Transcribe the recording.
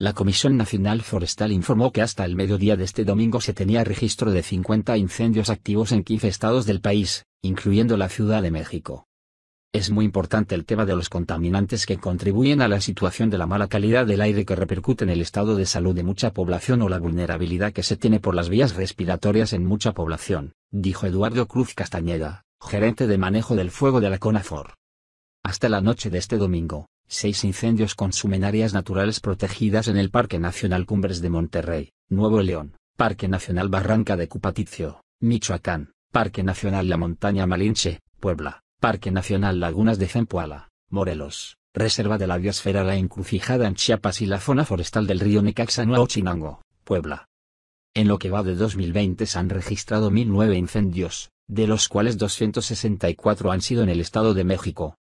La Comisión Nacional Forestal informó que hasta el mediodía de este domingo se tenía registro de 50 incendios activos en 15 estados del país, incluyendo la Ciudad de México. Es muy importante el tema de los contaminantes que contribuyen a la situación de la mala calidad del aire que repercute en el estado de salud de mucha población o la vulnerabilidad que se tiene por las vías respiratorias en mucha población, dijo Eduardo Cruz Castañeda, gerente de manejo del fuego de la CONAFOR. Hasta la noche de este domingo, Seis incendios consumen áreas naturales protegidas en el Parque Nacional Cumbres de Monterrey, Nuevo León, Parque Nacional Barranca de Cupatizio, Michoacán, Parque Nacional La Montaña Malinche, Puebla, Parque Nacional Lagunas de Zempoala, Morelos, Reserva de la Biosfera La Encrucijada en Chiapas y la zona forestal del río Necaxa Chinango, Puebla. En lo que va de 2020 se han registrado 1.009 incendios, de los cuales 264 han sido en el Estado de México,